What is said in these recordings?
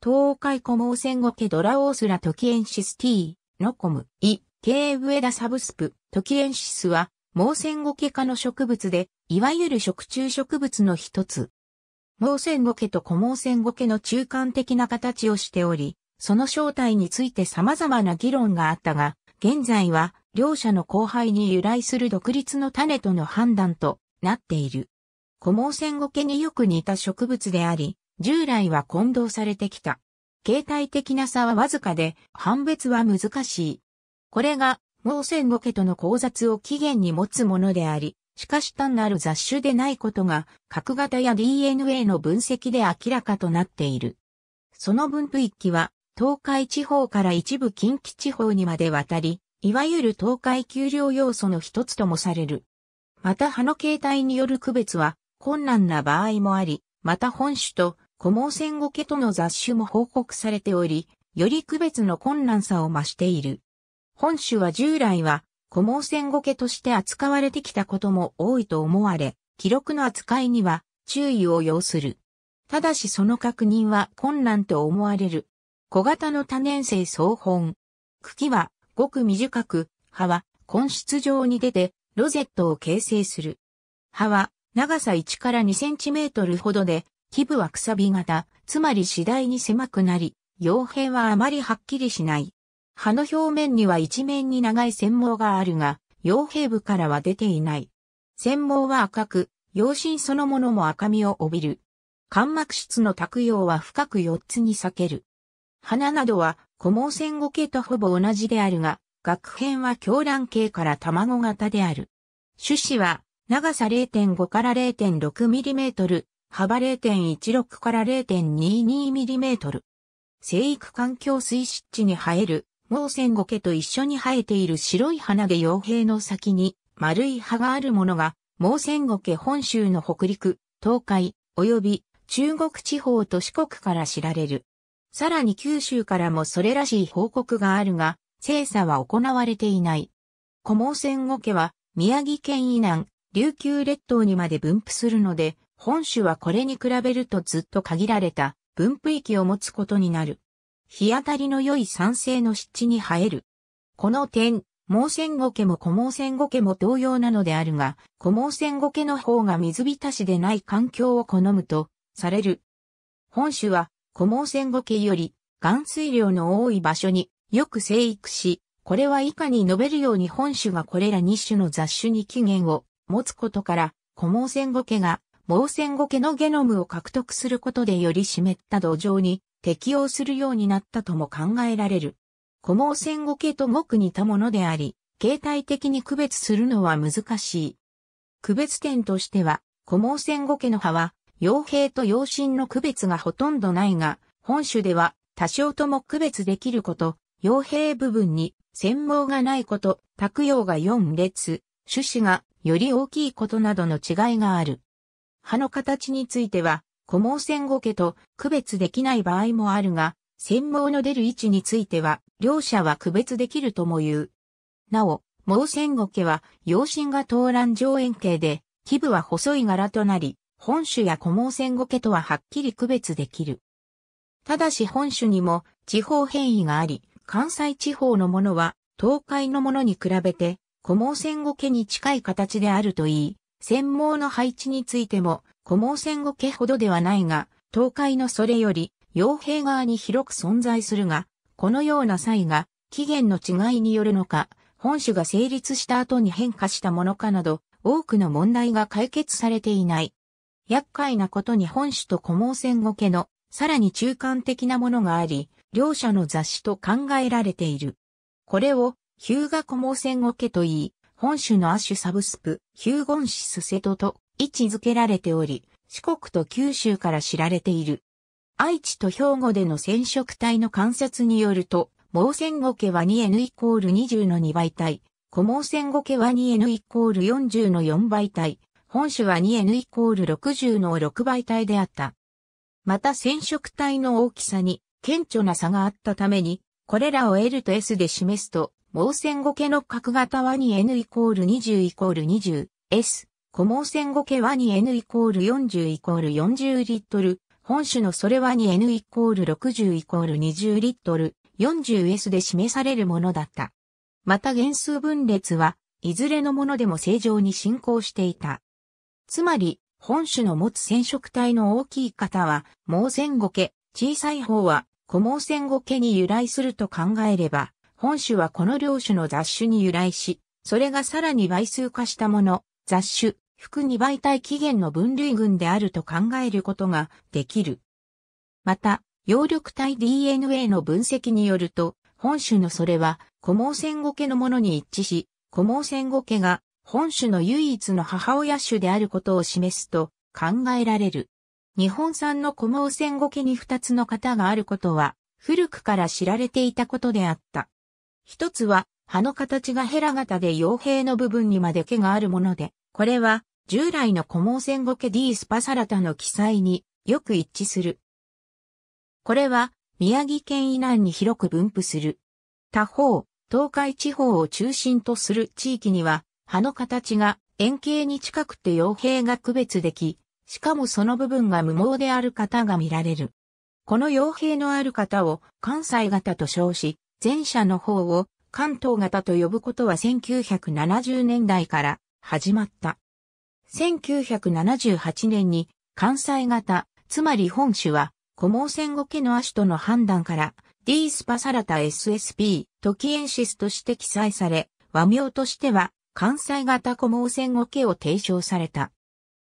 東海コモーセンゴケドラオースラトキエンシスティー、ノコム、イ、ケーブエダサブスプ、トキエンシスは、モーセンゴケ科の植物で、いわゆる食虫植物の一つ。モーセンゴケとコモーセンゴケの中間的な形をしており、その正体について様々な議論があったが、現在は、両者の交配に由来する独立の種との判断となっている。コモーセンゴケによく似た植物であり、従来は混同されてきた。形態的な差はわずかで、判別は難しい。これが、盲戦後家との交雑を起源に持つものであり、しかし単なる雑種でないことが、核型や DNA の分析で明らかとなっている。その分布域は、東海地方から一部近畿地方にまで渡り、いわゆる東海丘陵要素の一つともされる。また葉の形態による区別は困難な場合もあり、また本種と古毛線ゴケとの雑種も報告されており、より区別の困難さを増している。本種は従来は古毛線ゴケとして扱われてきたことも多いと思われ、記録の扱いには注意を要する。ただしその確認は困難と思われる。小型の多年生草本。茎はごく短く、葉は根室状に出て、ロゼットを形成する。葉は長さ1から2センチメートルほどで、基部はくさび型、つまり次第に狭くなり、葉兵はあまりはっきりしない。葉の表面には一面に長い線毛があるが、葉兵部からは出ていない。線毛は赤く、葉心そのものも赤みを帯びる。間膜質の卓葉は深く4つに裂ける。花などは、古毛線五系とほぼ同じであるが、学片は狂乱系から卵型である。種子は長さ0.5から0.6ミリメートル、幅0.16から0.22ミリメートル。生育環境水湿地に生える、毛線ゴケと一緒に生えている白い花毛傭兵の先に丸い葉があるものが、毛線ゴケ本州の北陸、東海、及び中国地方と四国から知られる。さらに九州からもそれらしい報告があるが、精査は行われていない。小毛線ゴケは宮城県以南、琉球列島にまで分布するので、本種はこれに比べるとずっと限られた分布域を持つことになる。日当たりの良い酸性の湿地に生える。この点、毛線ゴケも小毛線ゴケも同様なのであるが、小毛線ゴケの方が水浸しでない環境を好むと、される。本種は小毛線ゴケより、含水量の多い場所によく生育し、これは以下に述べるように本種がこれら2種の雑種に起源を持つことから、小毛線ゴケが盲戦後毛のゲノムを獲得することでより湿った土壌に適応するようになったとも考えられる。古毛戦後毛と木似たものであり、形態的に区別するのは難しい。区別点としては、古毛戦後毛の葉は、傭兵と傭親の区別がほとんどないが、本種では多少とも区別できること、傭兵部分に繊毛がないこと、卓用が4列、種子がより大きいことなどの違いがある。葉の形については、古毛線後家と区別できない場合もあるが、線毛の出る位置については、両者は区別できるとも言う。なお、毛線ゴ家は、養心が東蘭上円形で、基部は細い柄となり、本種や古毛線後家とははっきり区別できる。ただし本種にも地方変異があり、関西地方のものは東海のものに比べて古毛線後家に近い形であるといい、専門の配置についても、古毛戦後家ほどではないが、東海のそれより、傭兵側に広く存在するが、このような際が、起源の違いによるのか、本種が成立した後に変化したものかなど、多くの問題が解決されていない。厄介なことに本種と古毛戦後家の、さらに中間的なものがあり、両者の雑誌と考えられている。これを、ヒューガ古毛戦後家といい、本種の亜種サブスプ、ヒューゴンシスセトと位置づけられており、四国と九州から知られている。愛知と兵庫での染色体の観察によると、毛線ゴケは 2N イコール20の2倍体、小毛線ゴケは 2N イコール40の4倍体、本種は 2N イコール60の6倍体であった。また染色体の大きさに顕著な差があったために、これらを L と S で示すと、盲線五系の角型は 2n イコール20イコール 20s、小盲線五系は 2n イコール40イコール40リットル、本種のそれは 2n イコール60イコール20リットル、40s で示されるものだった。また原数分裂は、いずれのものでも正常に進行していた。つまり、本種の持つ染色体の大きい方は、盲線五系、小さい方は、小盲線五系に由来すると考えれば、本種はこの両種の雑種に由来し、それがさらに倍数化したもの、雑種、含二倍体起源の分類群であると考えることができる。また、葉緑体 DNA の分析によると、本種のそれは、古毛線ゴケのものに一致し、古毛線ゴケが本種の唯一の母親種であることを示すと考えられる。日本産の古毛線ゴケに二つの型があることは、古くから知られていたことであった。一つは、葉の形がヘラ型で傭兵の部分にまで毛があるもので、これは、従来の古毛線後毛ースパサラタの記載によく一致する。これは、宮城県以南に広く分布する。他方、東海地方を中心とする地域には、葉の形が円形に近くて傭兵が区別でき、しかもその部分が無毛である方が見られる。この傭兵のある方を関西型と称し、前者の方を関東型と呼ぶことは1970年代から始まった。1978年に関西型、つまり本種は、古毛戦後家の足との判断から、D スパサラタ SSP、トキエンシスとして記載され、和名としては、関西型古毛戦後家を提唱された。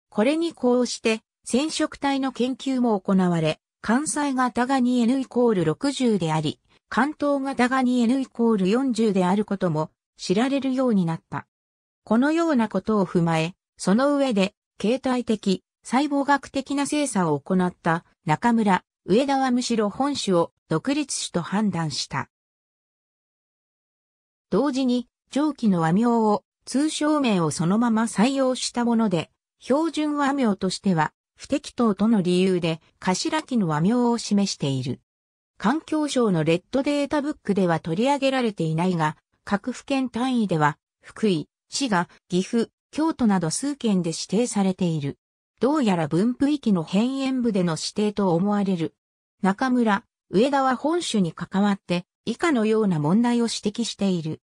これにこうして、染色体の研究も行われ、関西型が 2N イコール60であり、関東型が 2N イコール40であることも知られるようになった。このようなことを踏まえ、その上で、形態的、細胞学的な精査を行った中村、上田はむしろ本種を独立種と判断した。同時に、上記の和名を、通称名をそのまま採用したもので、標準和名としては、不適当との理由で、頭記の和名を示している。環境省のレッドデータブックでは取り上げられていないが、各府県単位では、福井、滋賀、岐阜、京都など数県で指定されている。どうやら分布域の変縁部での指定と思われる。中村、上田は本州に関わって以下のような問題を指摘している。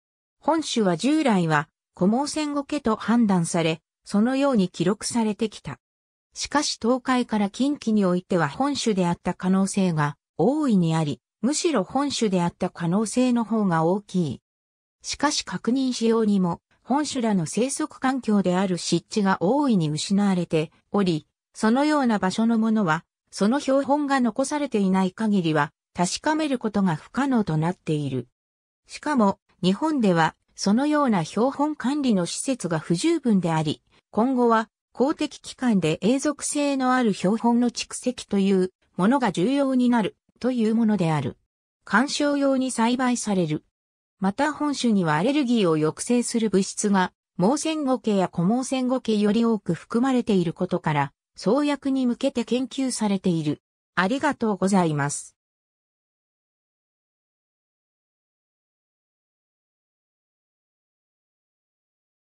本州は従来は古毛線後家と判断され、そのように記録されてきた。しかし東海から近畿においては本州であった可能性が大いにあり、むしろ本種であった可能性の方が大きい。しかし確認しようにも、本種らの生息環境である湿地が大いに失われており、そのような場所のものは、その標本が残されていない限りは、確かめることが不可能となっている。しかも、日本では、そのような標本管理の施設が不十分であり、今後は、公的機関で永続性のある標本の蓄積というものが重要になる。というものである。観賞用に栽培される。また本種にはアレルギーを抑制する物質が、毛線後系や小毛線後系より多く含まれていることから、創薬に向けて研究されている。ありがとうございます。